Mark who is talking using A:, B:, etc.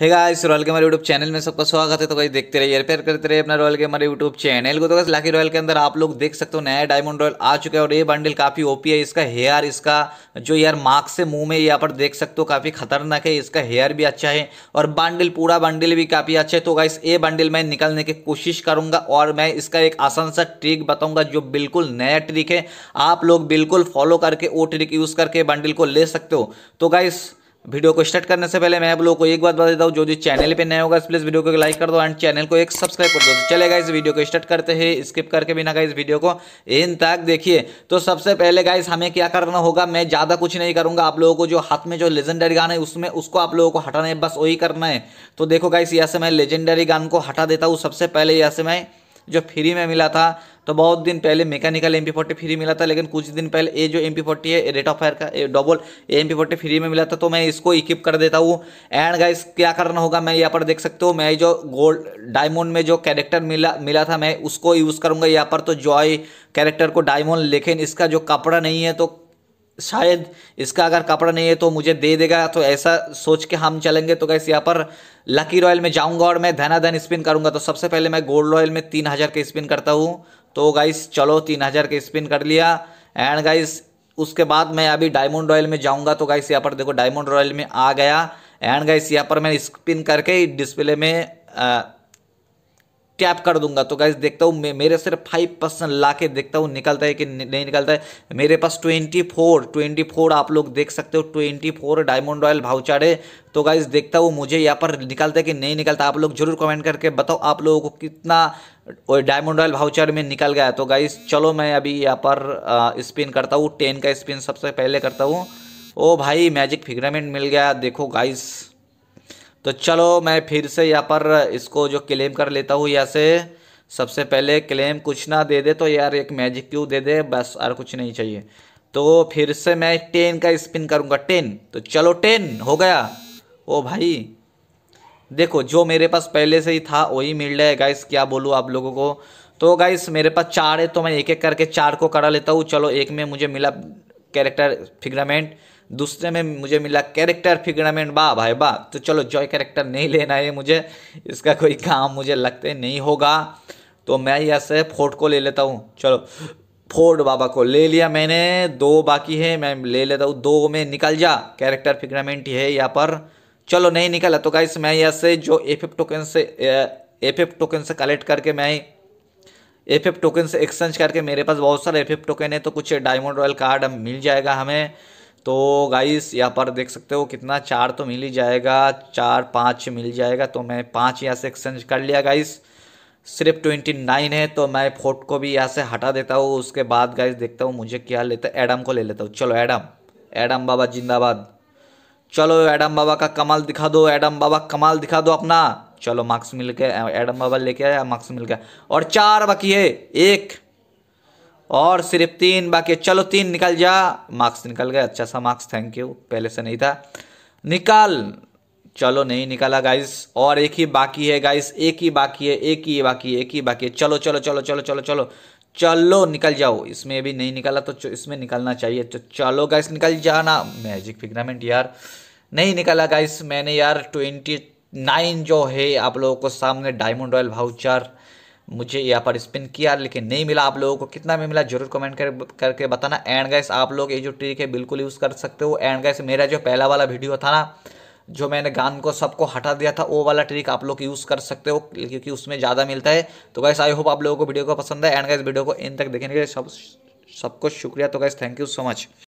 A: है guys royal के हमारे यूट्यूब चैनल में सबका स्वागत है तो भाई देखते रहिए रिपेयर करते रहिए अपना रॉयल के हमारे यूट्यूब चैनल को तो बस लाकी रॉयल के अंदर आप लोग देख सकते हो नया डायमंड रॉयल आ चुका है और ये बंडल काफ़ी ओपी है इसका हेयर इसका जो यार मार्क्स से मुंह में यहाँ पर देख सकते हो काफ़ी खतरनाक है इसका हेयर भी अच्छा है और बंडल पूरा बंडल भी काफ़ी अच्छा है तो गाइस ये बंडल मैं निकलने की कोशिश करूँगा और मैं इसका एक आसान सा ट्रिक बताऊँगा जो बिल्कुल नया ट्रिक है आप लोग बिल्कुल फॉलो करके वो ट्रिक यूज़ करके बंडल को ले सकते हो तो गाइस वीडियो को स्टार्ट करने से पहले मैं आप लोगों को एक बात बता देता हूँ जो जो चैनल पे नया होगा इस प्लीज वीडियो को लाइक कर दो एंड चैनल को एक सब्सक्राइब कर दो तो चलेगा इस वीडियो को स्टार्ट करते हैं स्किप करके बिना गाइस इस वीडियो को इन तक देखिए तो सबसे पहले गाइस हमें क्या करना होगा मैं ज़्यादा कुछ नहीं करूंगा आप लोगों को जो हाथ में जो लेजेंडरी गान है उसमें उसको आप लोगों को हटाना है बस वही करना है तो देखो गाइस यहाँ से मैं लेजेंडरी गान को हटा देता हूँ सबसे पहले यहाँ से मैं जो फ्री में मिला था तो बहुत दिन पहले मैकेनिकल एम पी फ्री मिला था लेकिन कुछ दिन पहले ये जो एम पी है रेट ऑफ फायर का डबल एम पी फ्री में मिला था तो मैं इसको इक्विप कर देता हूँ एंड गाइस क्या करना होगा मैं यहाँ पर देख सकते हो मैं जो गोल्ड डायमंड में जो कैरेक्टर मिला मिला था मैं उसको यूज़ करूँगा यहाँ पर तो जॉय कैरेक्टर को डायमंड लेकिन इसका जो कपड़ा नहीं है तो शायद इसका अगर कपड़ा नहीं है तो मुझे दे देगा तो ऐसा सोच के हम चलेंगे तो कैसे यहाँ पर लकी रॉयल में जाऊंगा और मैं धना धन स्पिन करूंगा तो सबसे पहले मैं गोल्ड रॉयल में तीन हज़ार के स्पिन करता हूँ तो गाइस चलो तीन हज़ार के स्पिन कर लिया एंड गाइस उसके बाद मैं अभी डायमंड रॉयल में जाऊंगा तो गाइस यहाँ पर देखो डायमंड रॉयल में आ गया एंड गाइस यहाँ पर मैं स्पिन करके डिस्प्ले में आ, टैप कर दूंगा तो गाइज देखता हूँ मेरे सिर्फ फाइव परसेंट ला के देखता हूँ निकलता है कि नहीं निकलता है मेरे पास ट्वेंटी फोर ट्वेंटी फोर आप लोग देख सकते हो twenty four diamond royal voucher है तो गाइज देखता हूँ मुझे यहाँ पर निकलता है कि नहीं निकलता आप लोग जरूर कमेंट करके बताओ आप लोगों को कितना डायमंड रॉयल भाउचार में निकल गया तो गाइज चलो मैं अभी यहाँ पर स्पिन करता हूँ टेन का स्पिन सबसे पहले करता हूँ ओ भाई मैजिक फिग्रामेंट मिल गया देखो गाइज़ तो चलो मैं फिर से यहाँ पर इसको जो क्लेम कर लेता हूँ यहाँ से सबसे पहले क्लेम कुछ ना दे दे तो यार एक मैजिक क्यू दे दे बस और कुछ नहीं चाहिए तो फिर से मैं टेन का स्पिन करूँगा टेन तो चलो टेन हो गया ओ भाई देखो जो मेरे पास पहले से ही था वही मिल रहा है गाइस क्या बोलूँ आप लोगों को तो गाइस मेरे पास चार है तो मैं एक एक करके चार को करा लेता हूँ चलो एक में मुझे मिला कैरेक्टर फिग्रामेंट दूसरे में मुझे मिला कैरेक्टर फिगरामेंट वाह भाई वाह तो चलो जॉय कैरेक्टर नहीं लेना है मुझे इसका कोई काम मुझे लगते नहीं होगा तो मैं यहाँ से फोर्ट को ले लेता हूँ चलो फोर्ड बाबा को ले लिया मैंने दो बाकी है मैं ले लेता हूँ दो में निकल जा कैरेक्टर फिगरामेंट है यहाँ पर चलो नहीं निकला तो गाइस मैं यहाँ से जो एफ एफ टोकन से एफ एफ टोकन से कलेक्ट करके मैं एफ एफ टोकन से एक्सचेंज करके मेरे पास बहुत सारे एफ टोकन है तो कुछ डायमंड रॉयल कार्ड मिल जाएगा हमें तो गाइस यहाँ पर देख सकते हो कितना चार तो मिल ही जाएगा चार पाँच मिल जाएगा तो मैं पाँच यहाँ से एक्सचेंज कर लिया गाइस सिर्फ ट्वेंटी नाइन है तो मैं फोर्ट को भी यहाँ से हटा देता हूँ उसके बाद गाइस देखता हूँ मुझे क्या लेता है एडम को ले लेता हूँ चलो एडम एडम बाबा जिंदाबाद चलो एडम बाबा का कमाल दिखा दो एडम बाबा कमाल दिखा दो अपना चलो मार्क्स मिल गया एडम बाबा लेके आया मार्क्स मिल गया और चार बाकी है एक और सिर्फ तीन बाकी चलो तीन निकल जा मार्क्स निकल गए अच्छा सा मार्क्स थैंक यू पहले से नहीं था निकाल चलो नहीं निकाला गाइस और एक ही बाकी है गाइस एक ही बाकी है एक ही बाकी है एक ही बाकी है चलो चलो चलो चलो चलो चलो चलो निकल जाओ इसमें अभी नहीं निकाला तो इसमें निकलना चाहिए तो चलो गाइस निकल जाना मैजिक फिग्रामेंट यार नहीं निकाला गाइस मैंने यार ट्वेंटी नाइन जो है आप लोगों को सामने डायमंड रॉयल भाउचर मुझे यहाँ पर स्पिन किया लेकिन नहीं मिला आप लोगों को कितना में मिला जरूर कमेंट कर करके बताना एंड गैस आप लोग ये जो ट्रिक है बिल्कुल यूज़ कर सकते हो एंड गैस मेरा जो पहला वाला वीडियो था ना जो मैंने गान को सबको हटा दिया था वो वाला ट्रिक आप लोग यूज़ कर सकते हो क्योंकि उसमें ज़्यादा मिलता है तो गैस आई होप आप लोगों को वीडियो को पसंद है एंड गैस वीडियो को इन तक देखने के लिए सब सबको शुक्रिया तो guys thank you so much